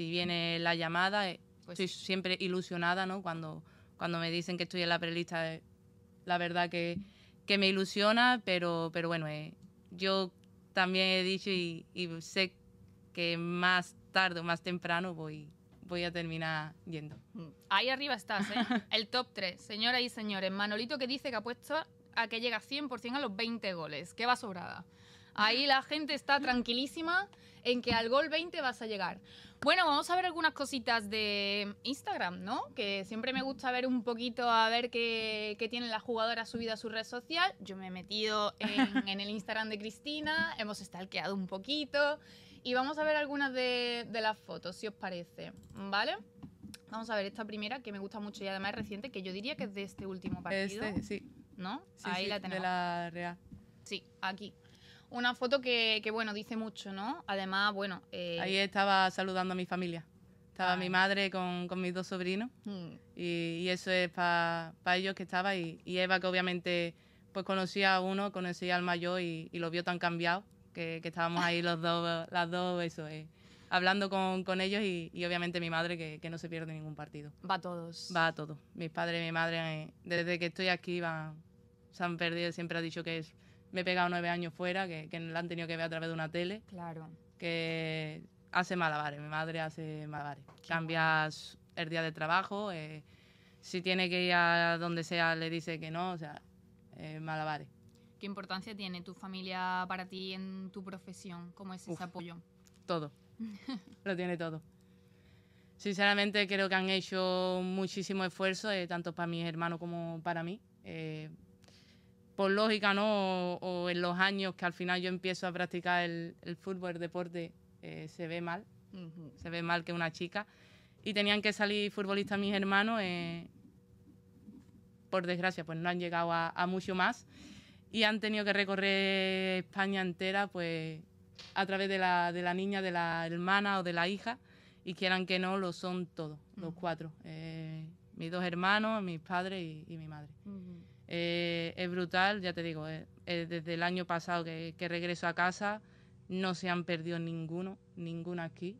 si viene la llamada, eh, pues estoy siempre ilusionada, ¿no? Cuando, cuando me dicen que estoy en la prelista, eh, la verdad que, que me ilusiona, pero, pero bueno, eh, yo también he dicho y, sé que más tarde o más temprano voy, voy a terminar yendo. Mm. Ahí arriba estás, ¿eh? El top 3, señoras y señores. Manolito que dice que ha puesto a que llega 100% a los 20 goles. que va sobrada? Ahí la gente está tranquilísima en que al gol 20 vas a llegar. Bueno, vamos a ver algunas cositas de Instagram, ¿no? Que siempre me gusta ver un poquito a ver qué, tiene tienen las jugadoras subida a su red social. Yo me he metido en, el Instagram de Cristina, hemos stalkeado un poquito y vamos a ver algunas de, las fotos, si os parece, ¿vale? Vamos a ver esta primera que me gusta mucho y además es reciente, que yo diría que es de este último partido. Este, sí. ¿No? Sí, Ahí la tenemos. De la Real. Sí, aquí. Una foto que, bueno, dice mucho, ¿no? Además, bueno... Eh, ahí estaba saludando a mi familia. Estaba mi madre con, con, mis dos sobrinos mm. y, eso es para ellos que estaba y, y, Eva que obviamente pues conocía a uno, conocía al mayor y, lo vio tan cambiado que, estábamos ahí los dos, las dos, eso es. hablando con, ellos y, obviamente mi madre, que, no se pierde ningún partido. Va a todos. Va a todos. Mis padres y mi madre, eh, desde que estoy aquí, van, se han perdido, siempre ha dicho que es me he pegado nueve años fuera, que, la han tenido que ver a través de una tele. Claro. Que hace malabares, mi madre hace malabares. Cambias el día de trabajo, eh, si tiene que ir a donde sea le dice que no, o sea, eh, malabares. ¿Qué importancia tiene tu familia para ti en tu profesión? ¿Cómo es ese apoyo? Todo. Lo tiene todo. Sinceramente creo que han hecho muchísimo esfuerzo, eh, tanto para mis hermanos como para mí por lógica, ¿no? O, en los años que al final yo empiezo a practicar el, fútbol, el deporte, eh, se ve mal. Se ve mal que una chica. Y tenían que salir futbolistas mis hermanos. Eh, por desgracia, pues no han llegado a, mucho más. Y han tenido que recorrer España entera, pues a través de la, de la niña, de la hermana o de la hija. Y quieran que no, lo son todos, los cuatro. Eh, mis dos hermanos, mis padres y, mi madre. Eh, es brutal, ya te digo, eh, eh, desde el año pasado que, regreso a casa no se han perdido ninguno, ninguno aquí,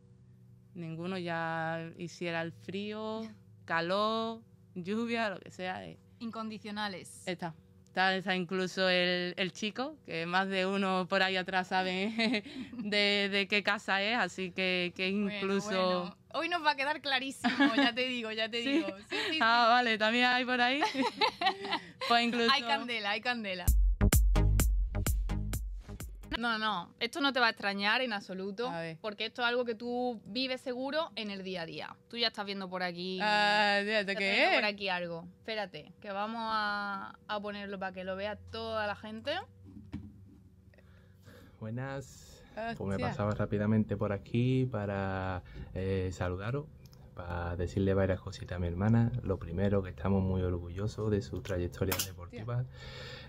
ninguno ya hiciera el frío, calor, lluvia, lo que sea. Incondicionales. Está. Está, incluso el, chico, que más de uno por ahí atrás sabe de, qué casa es, así que, incluso Hoy nos va a quedar clarísimo, ya te digo, ya te digo. ah, vale, también hay por ahí. incluso. Hay candela, hay candela. No, no, esto no te va a extrañar en absoluto, porque esto es algo que tú vives seguro en el día a día. Tú ya estás viendo por aquí. Ah, por aquí algo. Espérate, que vamos a, a ponerlo para que lo vea toda la gente. Buenas. Ah, pues me pasaba rápidamente por aquí para eh, saludaros, para decirle varias cositas a mi hermana. Lo primero, que estamos muy orgullosos de su trayectoria deportiva,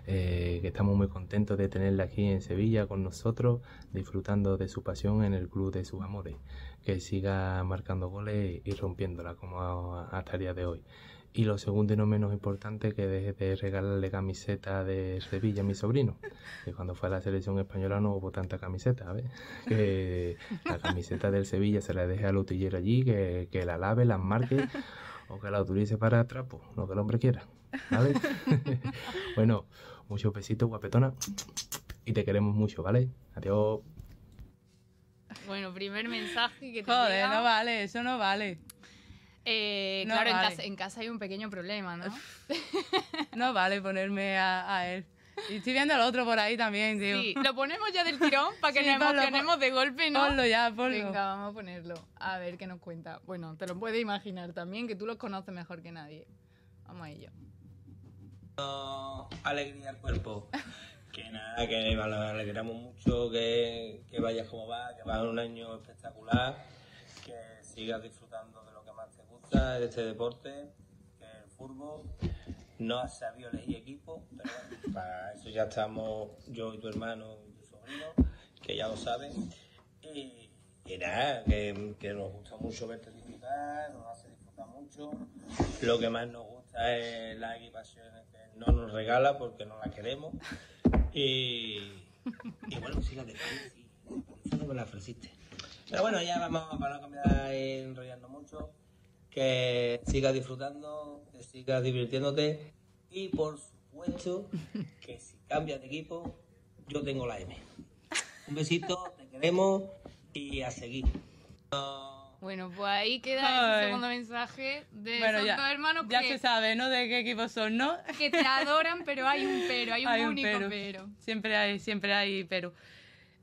eh, que estamos muy contentos de tenerla aquí en Sevilla con nosotros, disfrutando de su pasión en el club de sus amores. Que siga marcando goles y rompiéndola como hasta el día de hoy. Y lo segundo y no menos importante, que deje de regalarle camiseta de Sevilla a mi sobrino. Que cuando fue a la selección española no hubo tanta camiseta, ¿ves? Que la camiseta del Sevilla se la deje al utillero allí, que, que la lave, la marque o que la utilice para trapo, lo que el hombre quiera. ¿Vale? bueno, muchos besitos, guapetona. Y te queremos mucho, ¿vale? Adiós. Bueno, primer mensaje que te Joder, no vale, eso no vale. Eh, claro, en, casa, hay un pequeño problema, ¿no? no vale ponerme a, él. Y estoy viendo al otro por ahí también, tío. Sí, lo ponemos ya del tirón para que nos de golpe, ¿no? Ponlo ya, ponlo. Venga, vamos a ponerlo. A ver qué nos cuenta. Bueno, te lo puedes imaginar también, que tú los conoces mejor que nadie. Vamos a ello. Alegría al cuerpo. que nada, que nos alegramos mucho, que, que vayas como va, que va un año espectacular, que sigas disfrutando de este deporte, que el fútbol. No hace sabido elegir equipo, pero bueno, para eso ya estamos yo y tu hermano y tu sobrino, que ya lo saben. Y, nada, que, nos gusta mucho verte disfrutar, nos hace disfrutar mucho. Lo que más nos gusta es la equipación que no nos regala porque no la queremos. Y, bueno, si la de por no me la ofreciste. Pero bueno, ya vamos para no cambiar enrollando mucho que sigas disfrutando, que sigas divirtiéndote y por supuesto que si cambias de equipo, yo tengo la M. Un besito, te queremos y a seguir. Bueno, pues ahí queda el segundo mensaje de bueno, ya, Ya se sabe, ¿no? De qué equipo son, ¿no? Que te adoran, pero hay un pero, hay un único pero. Siempre hay, siempre hay pero.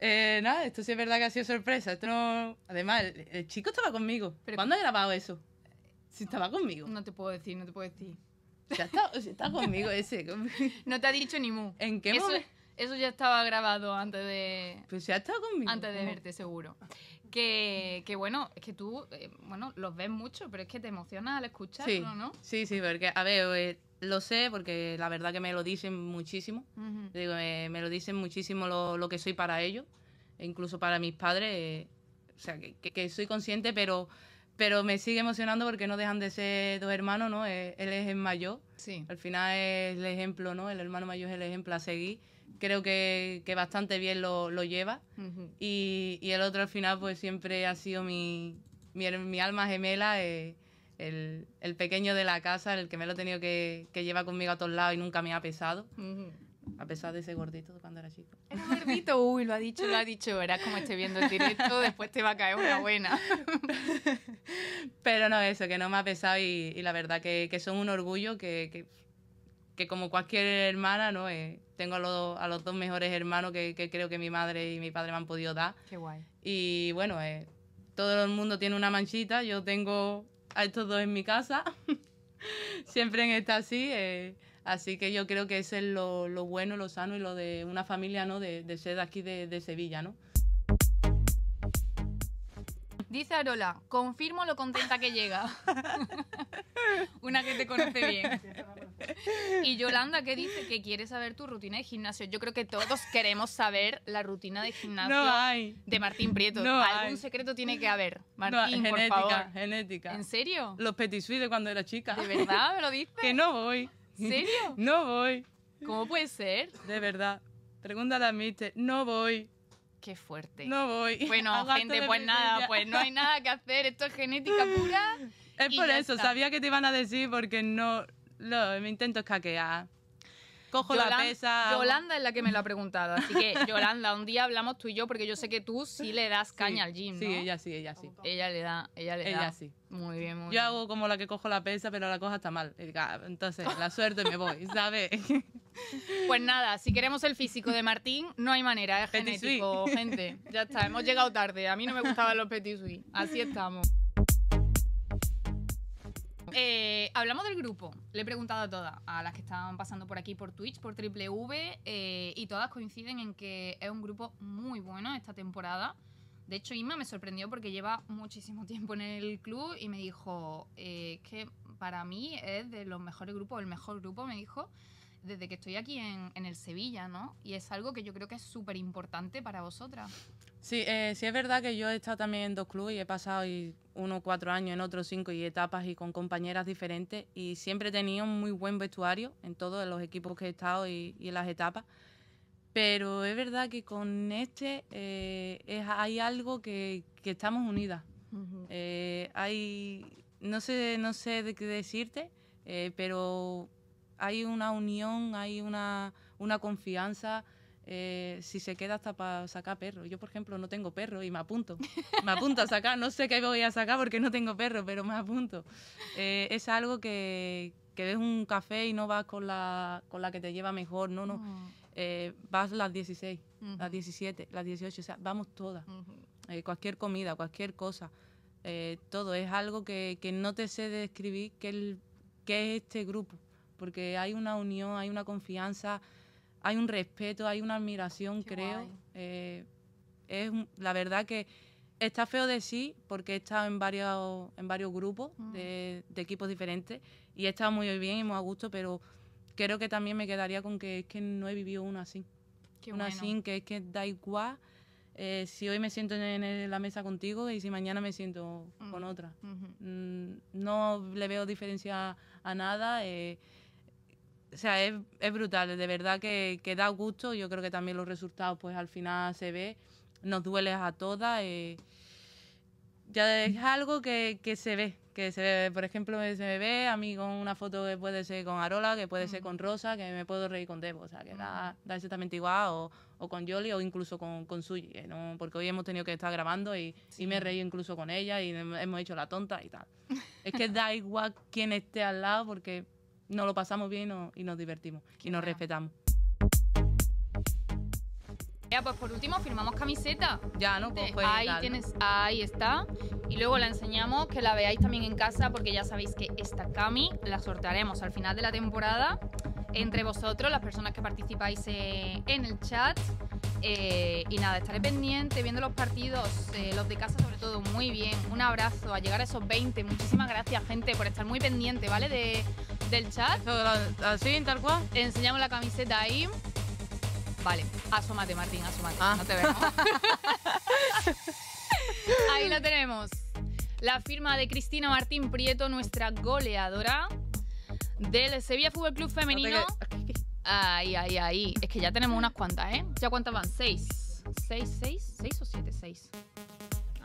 Eh, nada, esto sí es verdad que ha sido sorpresa. Esto Además, el, chico estaba conmigo. Pero ¿Cuándo ha grabado eso? Si estaba conmigo. No te puedo decir, no te puedo decir. si está conmigo ese. No te ha dicho ni mu. ¿En qué eso, Eso ya estaba grabado antes de. Pues ha estado conmigo. Antes de verte, seguro. Que, bueno, es que tú, eh, bueno, los ves mucho, pero es que te emociona al escucharlo, ¿no? Sí, sí, porque, a ver, eh, lo sé porque la verdad que me lo dicen muchísimo. Digo, me lo dicen muchísimo lo, lo, que soy para ellos, e incluso para mis padres. Eh, o sea, que soy consciente, pero pero me sigue emocionando porque no dejan de ser dos hermanos, ¿no? Eh, él es el mayor. Sí. Al final es el ejemplo, ¿no? El hermano mayor es el ejemplo a seguir. Creo que, que bastante bien lo, lo lleva. y, y, el otro al final, pues siempre ha sido mi, mi, alma gemela, eh, el, el, pequeño de la casa, el que me lo ha tenido que, que llevar conmigo a todos lados y nunca me ha pesado a pesar de ese gordito cuando era chico. Era gordito, uy, lo ha dicho, lo ha dicho, verás como esté viendo el directo, después te va a caer una buena. Pero no, eso, que no me ha pesado y, la verdad que, que, son un orgullo que, que, como cualquier hermana, ¿no? Eh, tengo a los, a los, dos mejores hermanos que, creo que mi madre y mi padre me han podido dar. Qué guay. Y bueno, eh, todo el mundo tiene una manchita, yo tengo a estos dos en mi casa, siempre en esta así. Eh, Así que yo creo que ese es lo, bueno, lo sano y lo de una familia, ¿no? De, de ser aquí de, Sevilla, ¿no? Dice Arola, confirmo lo contenta que llega. Una que te conoce bien. Y Yolanda, ¿qué dice que quiere saber tu rutina de gimnasio. Yo creo que todos queremos saber la rutina de gimnasio de Martín Prieto. No Algún secreto tiene que haber. Martín, genética, por favor. Genética. ¿En serio? Los petit de cuando era chica. ¿De verdad me lo dices? Que no voy. ¿Serio? no voy. ¿Cómo puede ser? De verdad. Pregúntale a Mister. No voy. Qué fuerte. No voy. Bueno, gente, pues nada, pues no hay nada que hacer. Esto es genética pura. Es por eso, sabía que te iban a decir porque no. Lo, me intento escaquear cojo la pesa. Yolanda es la que me lo ha preguntado. Así que, Yolanda, un día hablamos tú y yo, porque yo sé que tú sí le das caña al gym. Sí, ella sí, ella sí. Ella le da, ella le ella sí. Muy bien, muy bien. Yo hago como la que cojo la pesa, pero la cojo está mal. Entonces, la suerte me voy, ¿sabes? Pues nada, si queremos el físico de Martín, no hay manera, es genético, gente. Ya está, hemos llegado tarde. A mí no me gustaban los petit Así estamos. Eh, hablamos del grupo. Le he preguntado a todas, a las que estaban pasando por aquí por Twitch, por Triple V, eh, y todas coinciden en que es un grupo muy bueno esta temporada. De hecho, Inma me sorprendió porque lleva muchísimo tiempo en el club y me dijo eh, que para mí es de los mejores grupos, el mejor grupo, me dijo desde que estoy aquí en, el Sevilla, ¿no? Y es algo que yo creo que es súper importante para vosotras. Sí, eh, sí es verdad que yo he estado también en dos clubes y he pasado y o cuatro años, en otros cinco y etapas y con compañeras diferentes y siempre he tenido un muy buen vestuario en todos los equipos que he estado y, en las etapas. Pero es verdad que con este eh, hay algo que, estamos unidas. Eh, hay, no sé, no sé de qué decirte, pero hay una unión, hay una, confianza. Eh, si se queda hasta para sacar perro. Yo, por ejemplo, no tengo perro y me apunto. Me apunto a sacar, no sé qué voy a sacar porque no tengo perro, pero me apunto. Eh, es algo que, que ves un café y no vas con la, con la que te lleva mejor, no, no. Eh, vas las 16, las 17, las 18, o sea, vamos todas. cualquier comida, cualquier cosa, todo. Es algo que, que no te sé describir qué es este grupo porque hay una unión, hay una confianza, hay un respeto, hay una admiración, creo. Eh, es la verdad que está feo de sí, porque he estado en varios, en varios grupos mm. de, equipos diferentes y he estado muy bien y muy a gusto, pero creo que también me quedaría con que es que no he vivido una así. Qué una así que es que da igual. Eh, si hoy me siento en, la mesa contigo y si mañana me siento con mm. otra. Mm, no le veo diferencia a nada. Eh, o sea, es, es, brutal, de verdad que, que, da gusto. Yo creo que también los resultados, pues al final se ve, nos duele a todas. Eh, ya es algo que, que, se ve, que se ve. Por ejemplo, se me ve a mí con una foto que puede ser con Arola, que puede ser con Rosa, que me puedo reír con Debo, o sea, que da, da, exactamente igual, o, o, con Yoli, o incluso con, con eh, ¿no? porque hoy hemos tenido que estar grabando y, y me he reído incluso con ella y hemos hecho la tonta y tal. es que da igual quién esté al lado, porque nos lo pasamos bien y nos, divertimos y nos respetamos. Ya, pues por último firmamos camiseta. Ya, ¿no? Pues ahí tienes, ahí está. Y luego la enseñamos, que la veáis también en casa, porque ya sabéis que esta cami la sortearemos al final de la temporada entre vosotros, las personas que participáis en el chat. Eh, y nada, estaré pendiente viendo los partidos, eh, los de casa sobre todo, muy bien. Un abrazo, a llegar a esos 20. Muchísimas gracias, gente, por estar muy pendiente, ¿vale? De, del chat. Así, tal cual. Enseñamos la camiseta ahí. Vale, asómate, Martín, asómate. Ah. No te vemos. ahí la tenemos. La firma de Cristina Martín Prieto, nuestra goleadora del Sevilla Fútbol Club Femenino. Ahí, ahí, ahí. Es que ya tenemos unas cuantas, ¿eh? ¿Ya cuántas van? Seis. ¿Seis, seis? ¿Seis o siete? Seis.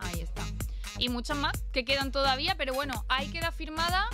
Ahí está. Y muchas más que quedan todavía, pero bueno, ahí queda firmada.